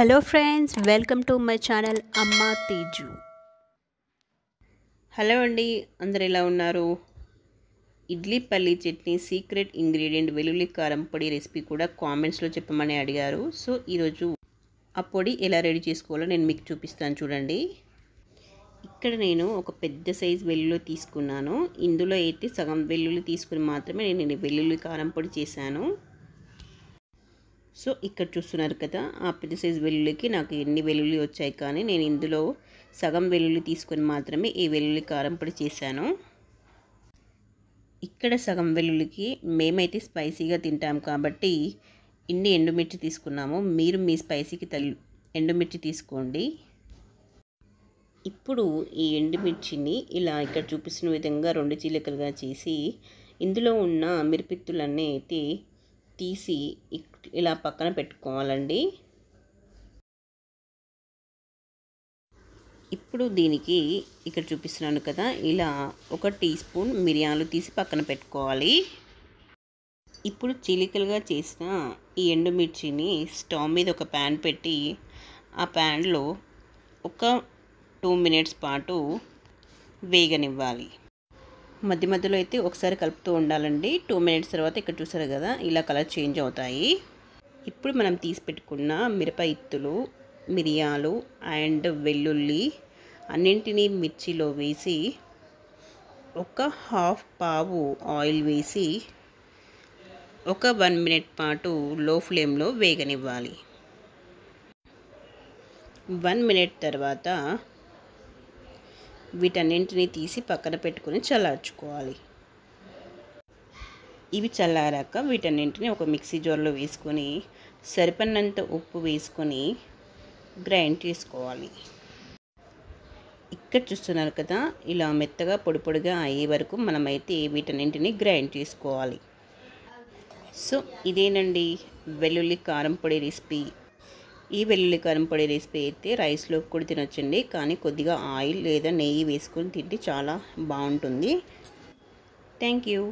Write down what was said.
hello friends welcome to my channel అమ్మ Teju hello అండి అందరు ఎలా ఉన్నారు ఇడ్లీ పల్లి చట్నీ సీక్రెట్ ఇంగ్రీడియంట్ వెల్లుల్లి కారం పొడి రెసిపీ కూడా కామెంట్స్లో చెప్పమని అడిగారు సో ఈరోజు ఆ పొడి ఎలా రెడీ చేసుకోవాలో నేను మీకు చూపిస్తాను చూడండి ఇక్కడ నేను ఒక పెద్ద సైజు వెల్లుల్లి తీసుకున్నాను ఇందులో అయితే సగం వెల్లుల్లి తీసుకుని మాత్రమే నేను వెల్లుల్లి కారం పొడి చేశాను సో ఇక్కడ చూస్తున్నారు కదా ఆ పెద్ద సైజు వెల్లుల్లికి నాకు ఎన్ని వెల్లుల్లి వచ్చాయి కానీ నేను ఇందులో సగం వెల్లుల్లి తీసుకొని మాత్రమే ఈ వెల్లుల్లి కారం పొడి చేశాను ఇక్కడ సగం వెల్లుల్లికి మేమైతే స్పైసీగా తింటాం కాబట్టి ఇన్ని ఎండుమిర్చి తీసుకున్నాము మీరు మీ స్పైసీకి తల్లి ఎండుమిర్చి తీసుకోండి ఇప్పుడు ఈ ఎండుమిర్చిని ఇలా ఇక్కడ చూపిస్తున్న విధంగా రెండు చీలికలుగా చేసి ఇందులో ఉన్న మిరపిత్తులన్నీ అయితే తీసి ఇలా పక్కన పెట్టుకోవాలండి ఇప్పుడు దీనికి ఇక్కడ చూపిస్తున్నాను కదా ఇలా ఒక టీ స్పూన్ మిరియాలు తీసి పక్కన పెట్టుకోవాలి ఇప్పుడు చిలికలుగా చేసిన ఈ ఎండుమిర్చిని స్టవ్ మీద ఒక ప్యాన్ పెట్టి ఆ ప్యాన్లో ఒక టూ మినిట్స్ పాటు వేగనివ్వాలి మధ్య మధ్యలో అయితే ఒకసారి కలుపుతూ ఉండాలండి టూ మినిట్స్ తర్వాత ఇక్కడ చూసారు కదా ఇలా కలర్ చేంజ్ అవుతాయి ఇప్పుడు మనం తీసి పెట్టుకున్న మిరప ఇత్తులు మిరియాలు అండ్ వెల్లుల్లి అన్నింటినీ మిర్చిలో వేసి ఒక హాఫ్ పావు ఆయిల్ వేసి ఒక వన్ మినిట్ పాటు లో ఫ్లేమ్లో వేగనివ్వాలి వన్ మినిట్ తర్వాత వీటన్నింటినీ తీసి పక్కన పెట్టుకుని చల్లార్చుకోవాలి ఇవి చల్లారాక వీటన్నింటిని ఒక మిక్సీ జోర్లో వేసుకొని సరిపడినంత ఉప్పు వేసుకొని గ్రైండ్ చేసుకోవాలి ఇక్కడ చూస్తున్నారు కదా ఇలా మెత్తగా పొడి పొడిగా అయ్యే వరకు మనమైతే వీటన్నింటిని గ్రైండ్ చేసుకోవాలి సో ఇదేనండి వెల్లుల్లి కారం పొడి రెసిపీ ఈ వెల్లుల్లి కారం పొడి రెసిపీ అయితే రైస్లో కూడా తినొచ్చండి కానీ కొద్దిగా ఆయిల్ లేదా నెయ్యి వేసుకొని తింటే చాలా బాగుంటుంది థ్యాంక్ యూ